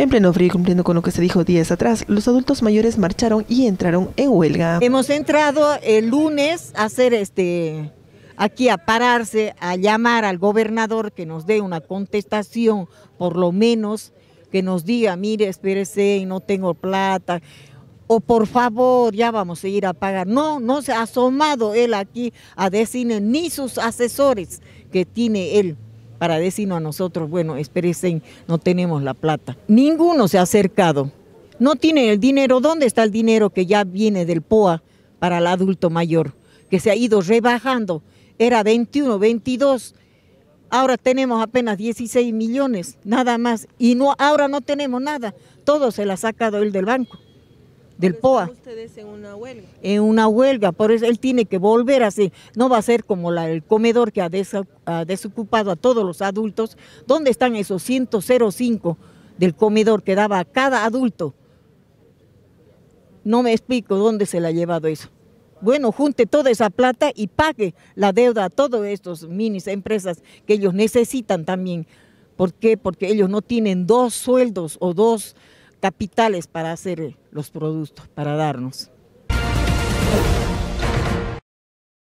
En pleno frío cumpliendo con lo que se dijo días atrás, los adultos mayores marcharon y entraron en huelga. Hemos entrado el lunes a hacer este aquí a pararse, a llamar al gobernador que nos dé una contestación, por lo menos que nos diga, mire, espérese, no tengo plata, o por favor, ya vamos a ir a pagar. No, no se ha asomado él aquí a decir ni sus asesores que tiene él para decirnos a nosotros, bueno, esperen, no tenemos la plata. Ninguno se ha acercado. No tiene el dinero. ¿Dónde está el dinero que ya viene del POA para el adulto mayor? Que se ha ido rebajando. Era 21, 22. Ahora tenemos apenas 16 millones, nada más. Y no, ahora no tenemos nada. Todo se lo ha sacado él del banco del POA. en una huelga? En una huelga, por eso él tiene que volver así. No va a ser como el comedor que ha, desocupado a todos los adultos. ¿Dónde están esos 105 del comedor que daba a cada adulto? No me explico dónde se le ha llevado eso. Bueno, junte toda esa plata y pague la deuda a todos estos minis empresas que ellos necesitan también. ¿Por qué? Porque ellos no tienen dos sueldos o dos capitales para hacer eh, los productos, para darnos.